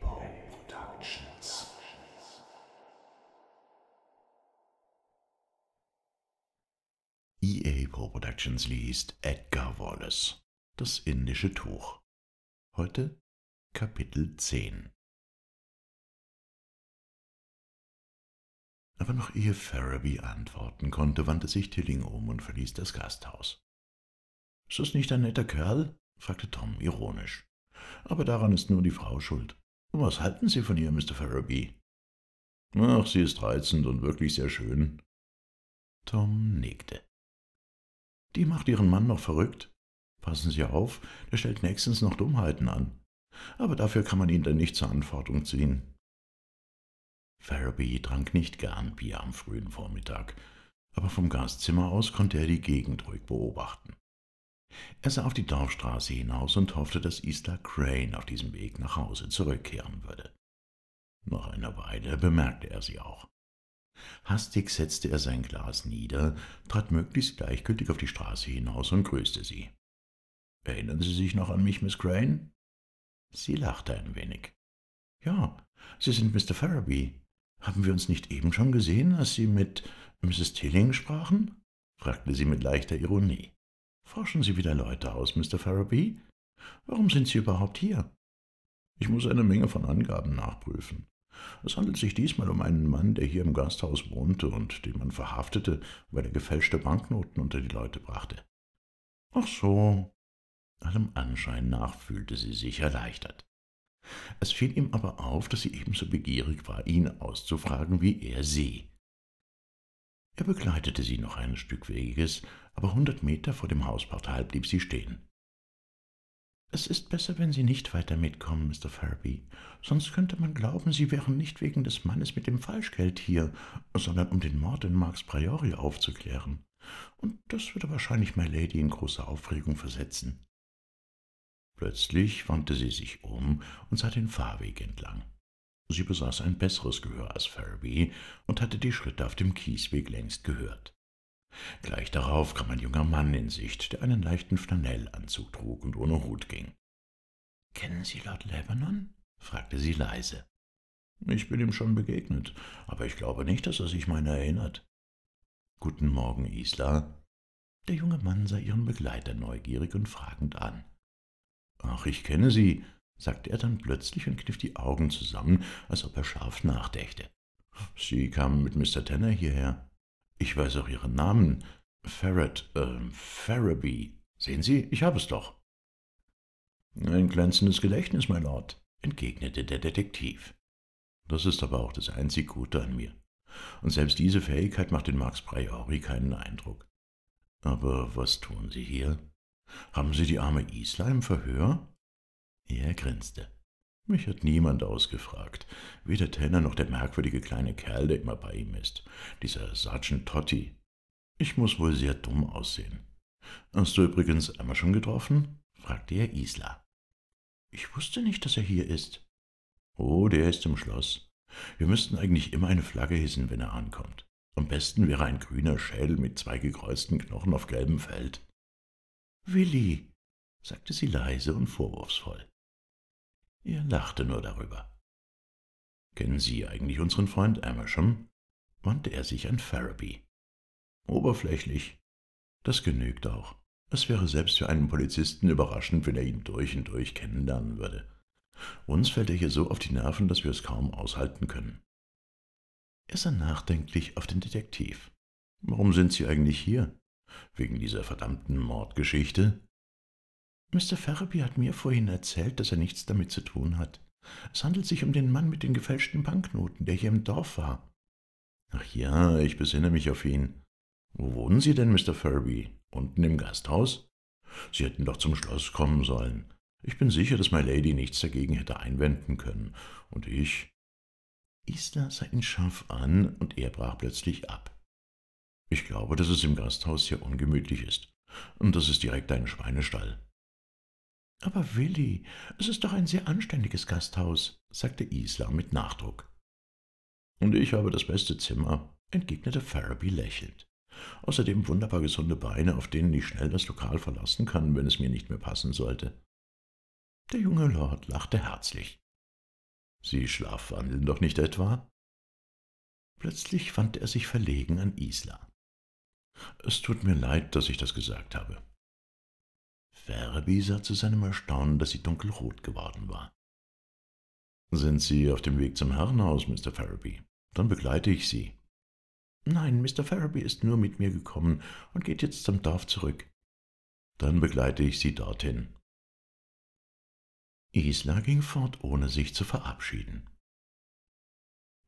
Productions. E EA Pro Productions liest Edgar Wallace, das indische Tuch. Heute Kapitel 10. Aber noch ehe Ferraby antworten konnte, wandte sich Tilling um und verließ das Gasthaus. Ist das nicht ein netter Kerl? fragte Tom ironisch. Aber daran ist nur die Frau schuld. Und was halten Sie von ihr, Mr. Ferraby? Ach, sie ist reizend und wirklich sehr schön. Tom nickte. Die macht ihren Mann noch verrückt. Passen Sie auf, der stellt nächstens noch Dummheiten an. Aber dafür kann man ihn dann nicht zur Anforderung ziehen. Ferraby trank nicht gern Bier am frühen Vormittag, aber vom Gastzimmer aus konnte er die Gegend ruhig beobachten. Er sah auf die Dorfstraße hinaus und hoffte, dass Easter Crane auf diesem Weg nach Hause zurückkehren würde. Nach einer Weile bemerkte er sie auch. Hastig setzte er sein Glas nieder, trat möglichst gleichgültig auf die Straße hinaus und grüßte sie. Erinnern Sie sich noch an mich, Miss Crane? Sie lachte ein wenig. Ja, Sie sind Mr. Farraby. Haben wir uns nicht eben schon gesehen, als Sie mit Mrs. Tilling sprachen? fragte sie mit leichter Ironie. Forschen Sie wieder Leute aus, Mr. Farabee? Warum sind Sie überhaupt hier? Ich muss eine Menge von Angaben nachprüfen. Es handelt sich diesmal um einen Mann, der hier im Gasthaus wohnte und den man verhaftete, weil er gefälschte Banknoten unter die Leute brachte. Ach so. Allem Anschein nach fühlte sie sich erleichtert. Es fiel ihm aber auf, dass sie ebenso begierig war, ihn auszufragen, wie er sie. Er begleitete sie noch ein Stück Weges, aber hundert Meter vor dem Hausportal blieb sie stehen. Es ist besser, wenn Sie nicht weiter mitkommen, Mr. Ferby, sonst könnte man glauben, Sie wären nicht wegen des Mannes mit dem Falschgeld hier, sondern um den Mord in Marks Priori aufzuklären. Und das würde wahrscheinlich My Lady in große Aufregung versetzen. Plötzlich wandte sie sich um und sah den Fahrweg entlang. Sie besaß ein besseres Gehör als Ferby und hatte die Schritte auf dem Kiesweg längst gehört. Gleich darauf kam ein junger Mann in Sicht, der einen leichten Flanellanzug trug und ohne Hut ging. »Kennen Sie Lord Lebanon?« fragte sie leise. »Ich bin ihm schon begegnet, aber ich glaube nicht, dass er sich meiner erinnert.« »Guten Morgen, Isla.« Der junge Mann sah ihren Begleiter neugierig und fragend an. »Ach, ich kenne Sie«, sagte er dann plötzlich und kniff die Augen zusammen, als ob er scharf nachdächte. Sie kamen mit Mr. Tanner hierher. Ich weiß auch Ihren Namen. Ferret, ähm, Ferraby. Sehen Sie, ich habe es doch. Ein glänzendes Gedächtnis, mein Lord, entgegnete der Detektiv. Das ist aber auch das einzig Gute an mir. Und selbst diese Fähigkeit macht den Max Priori keinen Eindruck. Aber was tun Sie hier? Haben Sie die arme Isla im Verhör? Er grinste. Mich hat niemand ausgefragt. Weder Tanner noch der merkwürdige kleine Kerl, der immer bei ihm ist. Dieser Sergeant Totti. Ich muss wohl sehr dumm aussehen. Hast du übrigens einmal schon getroffen? fragte er Isla. Ich wusste nicht, dass er hier ist. Oh, der ist im Schloss. Wir müssten eigentlich immer eine Flagge hissen, wenn er ankommt. Am besten wäre ein grüner Schädel mit zwei gekreuzten Knochen auf gelbem Feld. Willi, sagte sie leise und vorwurfsvoll. Er lachte nur darüber. Kennen Sie eigentlich unseren Freund Amersham? wandte er sich an Farraby. Oberflächlich. Das genügt auch. Es wäre selbst für einen Polizisten überraschend, wenn er ihn durch und durch kennenlernen würde. Uns fällt er hier so auf die Nerven, dass wir es kaum aushalten können. Er sah nachdenklich auf den Detektiv. Warum sind Sie eigentlich hier? Wegen dieser verdammten Mordgeschichte? Mr. Ferriby hat mir vorhin erzählt, dass er nichts damit zu tun hat. Es handelt sich um den Mann mit den gefälschten Banknoten, der hier im Dorf war. Ach ja, ich besinne mich auf ihn. Wo wohnen Sie denn, Mr. Ferriby? Unten im Gasthaus? Sie hätten doch zum Schloss kommen sollen. Ich bin sicher, dass my Lady nichts dagegen hätte einwenden können. Und ich... Isla sah ihn scharf an, und er brach plötzlich ab. Ich glaube, dass es im Gasthaus sehr ungemütlich ist. Und das ist direkt ein Schweinestall. Aber Willi, es ist doch ein sehr anständiges Gasthaus, sagte Isla mit Nachdruck. Und ich habe das beste Zimmer, entgegnete Faraby lächelnd. Außerdem wunderbar gesunde Beine, auf denen ich schnell das Lokal verlassen kann, wenn es mir nicht mehr passen sollte. Der junge Lord lachte herzlich. Sie schlafwandeln doch nicht etwa? Plötzlich wandte er sich verlegen an Isla. Es tut mir leid, dass ich das gesagt habe. Ferbi sah zu seinem Erstaunen, dass sie dunkelrot geworden war. »Sind Sie auf dem Weg zum Herrenhaus, Mr. Ferriby? Dann begleite ich Sie.« »Nein, Mr. Ferriby ist nur mit mir gekommen und geht jetzt zum Dorf zurück.« »Dann begleite ich Sie dorthin.« Isla ging fort, ohne sich zu verabschieden.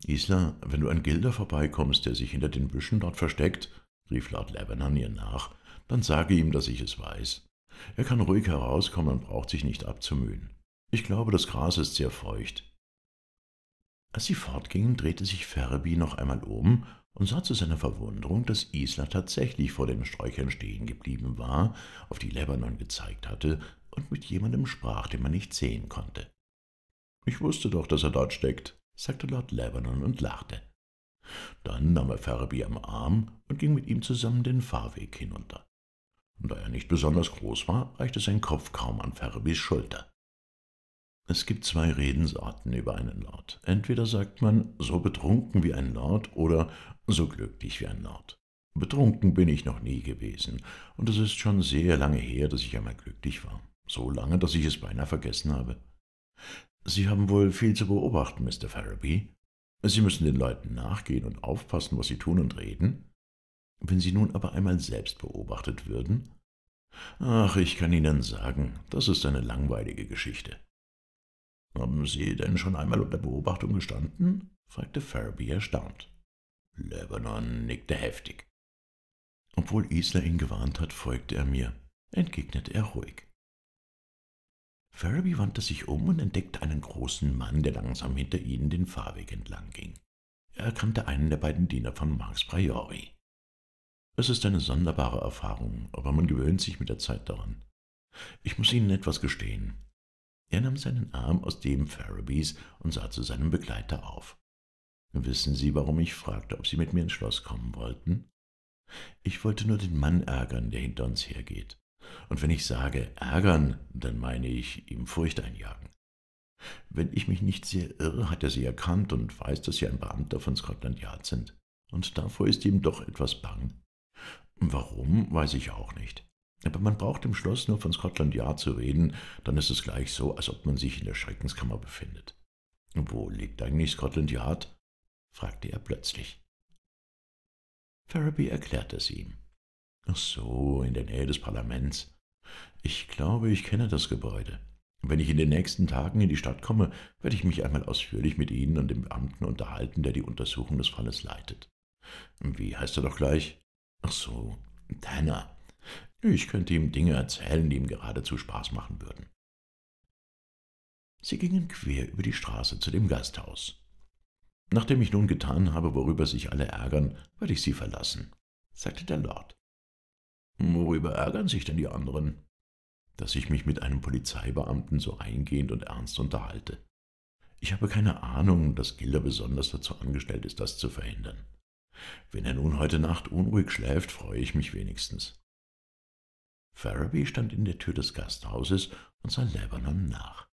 »Isla, wenn du an Gilder vorbeikommst, der sich hinter den Büschen dort versteckt,« rief Lord Lavender ihr nach, »dann sage ihm, dass ich es weiß. Er kann ruhig herauskommen und braucht sich nicht abzumühen. Ich glaube, das Gras ist sehr feucht. Als sie fortgingen, drehte sich Ferbi noch einmal um und sah zu seiner Verwunderung, dass Isla tatsächlich vor den Sträuchern stehen geblieben war, auf die Lebanon gezeigt hatte und mit jemandem sprach, den man nicht sehen konnte. »Ich wusste doch, dass er dort steckt«, sagte Lord Lebanon und lachte. Dann nahm er Ferbi am Arm und ging mit ihm zusammen den Fahrweg hinunter. Da er nicht besonders groß war, reichte sein Kopf kaum an Ferrabys Schulter. Es gibt zwei Redensarten über einen Lord. Entweder sagt man so betrunken wie ein Lord oder so glücklich wie ein Lord. Betrunken bin ich noch nie gewesen, und es ist schon sehr lange her, dass ich einmal glücklich war. So lange, dass ich es beinahe vergessen habe. Sie haben wohl viel zu beobachten, Mr. Ferraby. Sie müssen den Leuten nachgehen und aufpassen, was sie tun und reden? Wenn Sie nun aber einmal selbst beobachtet würden? Ach, ich kann Ihnen sagen, das ist eine langweilige Geschichte. Haben Sie denn schon einmal unter Beobachtung gestanden? fragte Ferby erstaunt. Lebanon nickte heftig. Obwohl Isla ihn gewarnt hat, folgte er mir, entgegnete er ruhig. Ferby wandte sich um und entdeckte einen großen Mann, der langsam hinter ihnen den Fahrweg entlang ging. Er erkannte einen der beiden Diener von Marx Priori. Es ist eine sonderbare Erfahrung, aber man gewöhnt sich mit der Zeit daran. Ich muss Ihnen etwas gestehen. Er nahm seinen Arm aus dem Farabys und sah zu seinem Begleiter auf. Wissen Sie, warum ich fragte, ob Sie mit mir ins Schloss kommen wollten? Ich wollte nur den Mann ärgern, der hinter uns hergeht. Und wenn ich sage ärgern, dann meine ich ihm Furcht einjagen. Wenn ich mich nicht sehr irre, hat er sie erkannt und weiß, dass Sie ein Beamter von Scotland Yard sind. Und davor ist ihm doch etwas bang. Warum, weiß ich auch nicht. Aber man braucht im Schloss nur von Scotland Yard zu reden, dann ist es gleich so, als ob man sich in der Schreckenskammer befindet. Wo liegt eigentlich Scotland Yard? fragte er plötzlich. Ferraby erklärte es ihm. Ach so, in der Nähe des Parlaments. Ich glaube, ich kenne das Gebäude. Wenn ich in den nächsten Tagen in die Stadt komme, werde ich mich einmal ausführlich mit Ihnen und dem Beamten unterhalten, der die Untersuchung des Falles leitet. Wie heißt er doch gleich? Ach so, deiner. Ich könnte ihm Dinge erzählen, die ihm geradezu Spaß machen würden. Sie gingen quer über die Straße zu dem Gasthaus. Nachdem ich nun getan habe, worüber sich alle ärgern, werde ich sie verlassen, sagte der Lord. Worüber ärgern sich denn die anderen? Dass ich mich mit einem Polizeibeamten so eingehend und ernst unterhalte. Ich habe keine Ahnung, dass Gilder besonders dazu angestellt ist, das zu verhindern. Wenn er nun heute Nacht unruhig schläft, freue ich mich wenigstens. Faraby stand in der Tür des Gasthauses und sah Lebanon nach.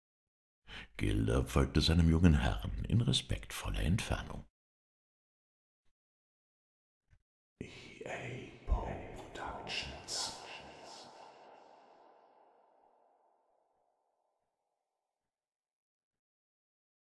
Gilder folgte seinem jungen Herrn in respektvoller Entfernung. EA